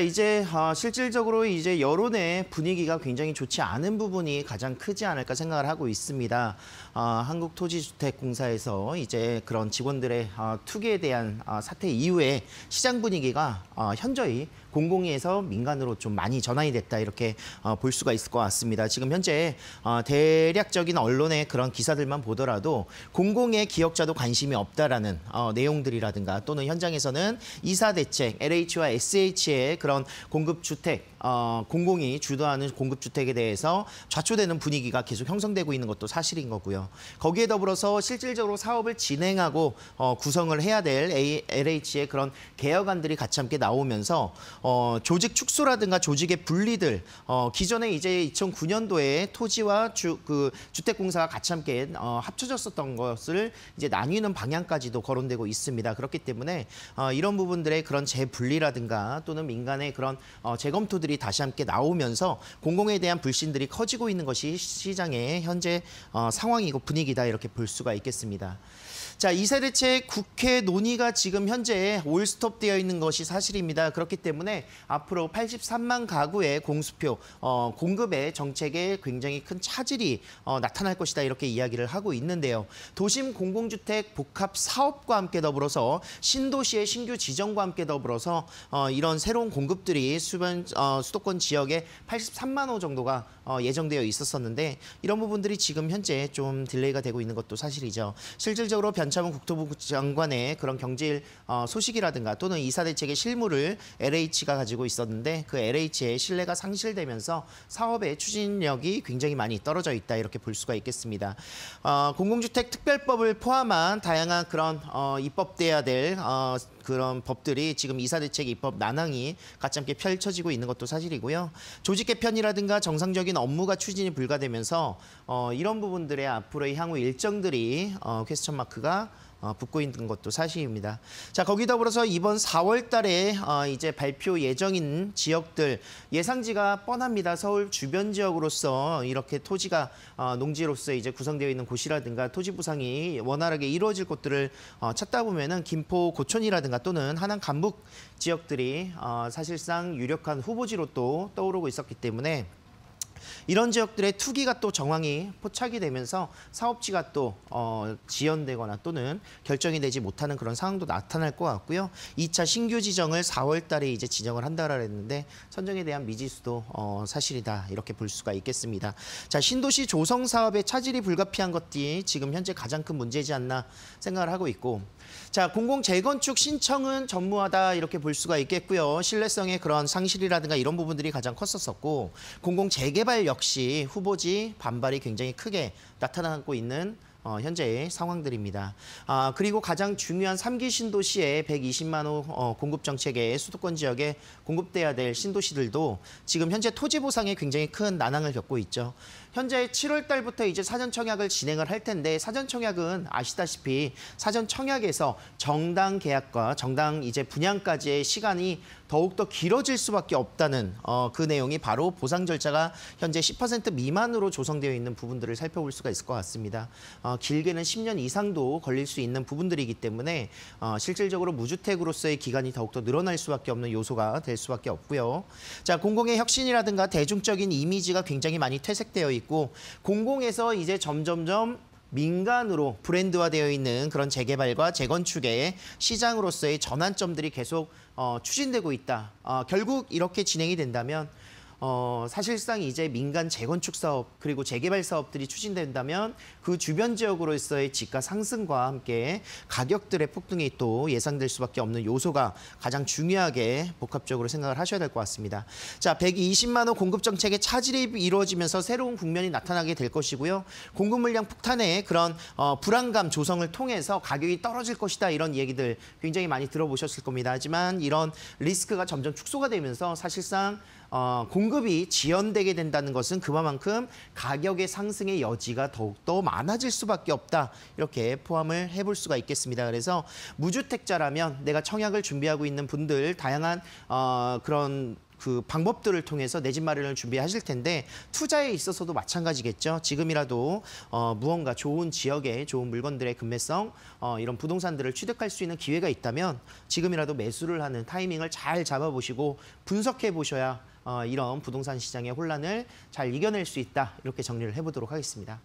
이제 아, 실질적으로 이제 여론의 분위기가 굉장히 좋지 않은 부분이 가장 크지 않을까 생각을 하고 있습니다. 아, 한국토지주택공사에서 이제 그런 직원들의 아, 투기에 대한 사태 이후에 시장 분위기가 현저히 공공에서 민간으로 좀 많이 전환이 됐다 이렇게 어, 볼 수가 있을 것 같습니다. 지금 현재 어, 대략적인 언론의 그런 기사들만 보더라도 공공의 기업자도 관심이 없다라는 어, 내용들이라든가 또는 현장에서는 이사 대책, LH와 SH의 그런 공급 주택 어, 공공이 주도하는 공급주택에 대해서 좌초되는 분위기가 계속 형성되고 있는 것도 사실인 거고요. 거기에 더불어서 실질적으로 사업을 진행하고 어, 구성을 해야 될 A, LH의 그런 개혁안들이 같이 함께 나오면서 어, 조직 축소라든가 조직의 분리들 어, 기존에 이제 2009년도에 토지와 주, 그 주택공사가 같이 함께 어, 합쳐졌었던 것을 이제 나뉘는 방향까지도 거론되고 있습니다. 그렇기 때문에 어, 이런 부분들의 그런 재분리라든가 또는 민간의 그런 어, 재검토들이 의견들이 다시 함께 나오면서 공공에 대한 불신들이 커지고 있는 것이 시장의 현재 어, 상황이고 분위기다 이렇게 볼 수가 있겠습니다. 자, 이세대책 국회 논의가 지금 현재 올스톱되어 있는 것이 사실입니다. 그렇기 때문에 앞으로 83만 가구의 공수표 어, 공급의 정책에 굉장히 큰 차질이 어, 나타날 것이다 이렇게 이야기를 하고 있는데요. 도심 공공주택 복합 사업과 함께 더불어서 신도시의 신규 지정과 함께 더불어서 어, 이런 새로운 공급들이 수변, 어, 수도권 지역에 83만 호 정도가 어, 예정되어 있었었는데 이런 부분들이 지금 현재 좀 딜레이가 되고 있는 것도 사실이죠. 실질적으로 변 변참은 국토부 장관의 그런 경제 어, 소식이라든가 또는 이사 대책의 실무를 LH가 가지고 있었는데 그 LH의 신뢰가 상실되면서 사업의 추진력이 굉장히 많이 떨어져 있다 이렇게 볼 수가 있겠습니다. 어, 공공주택 특별법을 포함한 다양한 그런 어, 입법돼야 될 어, 그런 법들이 지금 이사대책 입법 난항이 가짜함께 펼쳐지고 있는 것도 사실이고요. 조직 개편이라든가 정상적인 업무가 추진이 불가되면서 어, 이런 부분들의 앞으로의 향후 일정들이 어, 퀘스천 마크가 어, 붙고 있는 것도 사실입니다. 자 거기 더불어서 이번 4월 달에 어, 이제 발표 예정인 지역들 예상지가 뻔합니다. 서울 주변 지역으로서 이렇게 토지가 어, 농지로서 이제 구성되어 있는 곳이라든가 토지 부상이 원활하게 이루어질 곳들을 어, 찾다 보면은 김포 고촌이라든가 또는 한남 간북 지역들이 어, 사실상 유력한 후보지로 또 떠오르고 있었기 때문에 이런 지역들의 투기가 또 정황이 포착이 되면서 사업지가 또 어, 지연되거나 또는 결정이 되지 못하는 그런 상황도 나타날 것 같고요. 2차 신규 지정을 4월 달에 이제 지정을 한다라 했는데 선정에 대한 미지수도 어, 사실이다 이렇게 볼 수가 있겠습니다. 자 신도시 조성 사업의 차질이 불가피한 것이 지금 현재 가장 큰 문제지 않나 생각을 하고 있고 자 공공 재건축 신청은 전무하다 이렇게 볼 수가 있겠고요. 신뢰성의 그런 상실이라든가 이런 부분들이 가장 컸었었고 공공 재개발 쌍발 역시 후보지 반발이 굉장히 크게 나타나고 있는 어, 현재의 상황들입니다. 아, 그리고 가장 중요한 3기 신도시의 120만 호 어, 공급 정책에 수도권 지역에 공급돼야 될 신도시들도 지금 현재 토지 보상에 굉장히 큰 난항을 겪고 있죠. 현재 7월 달부터 이제 사전 청약을 진행을 할 텐데 사전 청약은 아시다시피 사전 청약에서 정당 계약과 정당 이제 분양까지의 시간이 더욱더 길어질 수밖에 없다는 어, 그 내용이 바로 보상 절차가 현재 10% 미만으로 조성되어 있는 부분들을 살펴볼 수가 있을 것 같습니다. 어, 어, 길게는 10년 이상도 걸릴 수 있는 부분들이기 때문에 어, 실질적으로 무주택으로서의 기간이 더욱더 늘어날 수밖에 없는 요소가 될 수밖에 없고요. 자, 공공의 혁신이라든가 대중적인 이미지가 굉장히 많이 퇴색되어 있고 공공에서 이제 점점점 민간으로 브랜드화되어 있는 그런 재개발과 재건축의 시장으로서의 전환점들이 계속 어, 추진되고 있다. 어, 결국 이렇게 진행이 된다면 어, 사실상 이제 민간 재건축 사업 그리고 재개발 사업들이 추진된다면 그 주변 지역으로서의 집가 상승과 함께 가격들의 폭등이 또 예상될 수밖에 없는 요소가 가장 중요하게 복합적으로 생각을 하셔야 될 것 같습니다. 자, 120만 호 공급 정책의 차질이 이루어지면서 새로운 국면이 나타나게 될 것이고요. 공급 물량 폭탄의 그런 어, 불안감 조성을 통해서 가격이 떨어질 것이다 이런 얘기들 굉장히 많이 들어보셨을 겁니다. 하지만 이런 리스크가 점점 축소가 되면서 사실상 어, 공급이 지연되게 된다는 것은 그만큼 가격의 상승의 여지가 더욱더 많아질 수밖에 없다. 이렇게 포함을 해볼 수가 있겠습니다. 그래서 무주택자라면 내가 청약을 준비하고 있는 분들 다양한 어, 그런 그 방법들을 통해서 내 집 마련을 준비하실 텐데 투자에 있어서도 마찬가지겠죠. 지금이라도 어, 무언가 좋은 지역에 좋은 물건들의 금매성 어, 이런 부동산들을 취득할 수 있는 기회가 있다면 지금이라도 매수를 하는 타이밍을 잘 잡아보시고 분석해 보셔야 어, 이런 부동산 시장의 혼란을 잘 이겨낼 수 있다 이렇게 정리를 해보도록 하겠습니다.